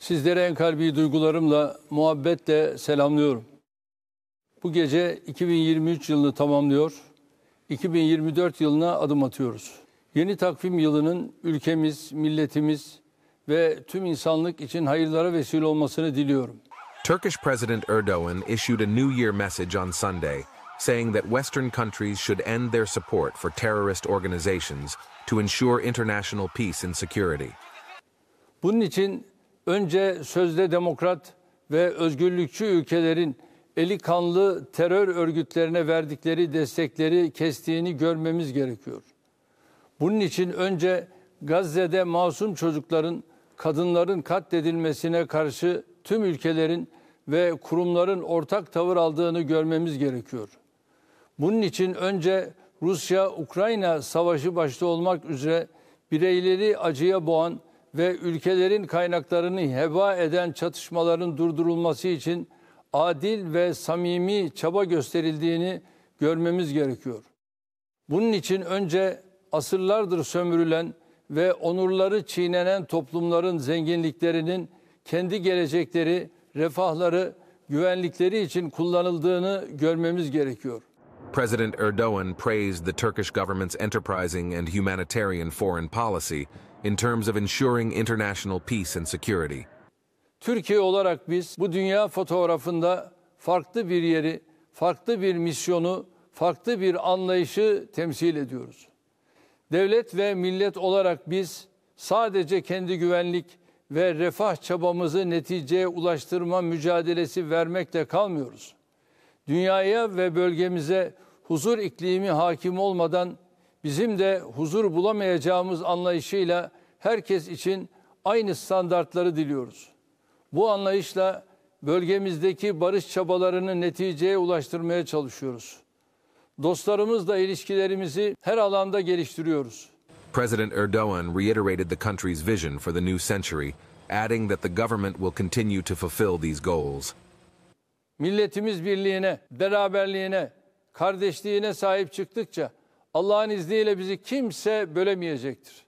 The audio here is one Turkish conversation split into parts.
Sizlere en kalbi duygularımla, muhabbetle selamlıyorum. Bu gece 2023 yılını tamamlıyor, 2024 yılına adım atıyoruz. Yeni takvim yılının ülkemiz, milletimiz ve tüm insanlık için hayırlara vesile olmasını diliyorum. Turkish President Erdogan issued a New Year message on Sunday, saying that Western countries should end their support for terrorist organizations to ensure international peace and security. Bunun için önce sözde demokrat ve özgürlükçü ülkelerin eli kanlı terör örgütlerine verdikleri destekleri kestiğini görmemiz gerekiyor. Bunun için önce Gazze'de masum çocukların, kadınların katledilmesine karşı tüm ülkelerin ve kurumların ortak tavır aldığını görmemiz gerekiyor. Bunun için önce Rusya-Ukrayna savaşı başta olmak üzere bireyleri acıya boğan ve ülkelerin kaynaklarını heba eden çatışmaların durdurulması için adil ve samimi çaba gösterildiğini görmemiz gerekiyor. Bunun için önce asırlardır sömürülen ve onurları çiğnenen toplumların zenginliklerinin kendi gelecekleri, refahları, güvenlikleri için kullanıldığını görmemiz gerekiyor. President Erdogan praised the Turkish government's enterprising and humanitarian foreign policy in terms of ensuring international peace and security. Türkiye olarak biz bu dünya fotoğrafında farklı bir yeri, farklı bir misyonu, farklı bir anlayışı temsil ediyoruz. Devlet ve millet olarak biz sadece kendi güvenlik ve refah çabamızı neticeye ulaştırma mücadelesi vermekle kalmıyoruz. Dünyaya ve bölgemize huzur iklimi hakim olmadan bizim de huzur bulamayacağımız anlayışıyla herkes için aynı standartları diliyoruz. Bu anlayışla bölgemizdeki barış çabalarını neticeye ulaştırmaya çalışıyoruz. Dostlarımızla ilişkilerimizi her alanda geliştiriyoruz. President Erdogan reiterated the country's vision for the new century, adding that the government will continue to fulfill these goals. Milletimiz birliğine, beraberliğine, kardeşliğine sahip çıktıkça Allah'ın izniyle bizi kimse bölemeyecektir.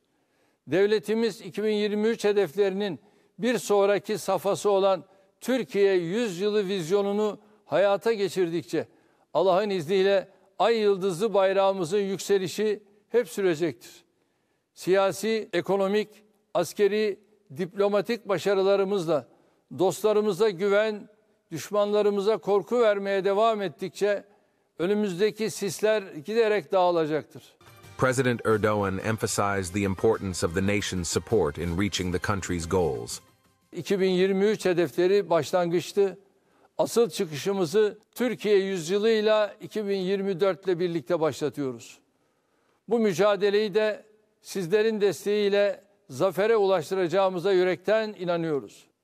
Devletimiz 2023 hedeflerinin bir sonraki safhası olan Türkiye yüzyılı vizyonunu hayata geçirdikçe Allah'ın izniyle ay yıldızlı bayrağımızın yükselişi hep sürecektir. Siyasi, ekonomik, askeri, diplomatik başarılarımızla dostlarımıza güven, düşmanlarımıza korku vermeye devam ettikçe önümüzdeki sisler giderek dağılacaktır. President Erdogan emphasized the importance of the nation's support in reaching the country's goals. 2023 hedefleri başlangıçtı. Asıl çıkışımızı Türkiye yüzyılıyla 2024 ile birlikte başlatıyoruz. Bu mücadeleyi de sizlerin desteğiyle zafere ulaştıracağımıza yürekten inanıyoruz.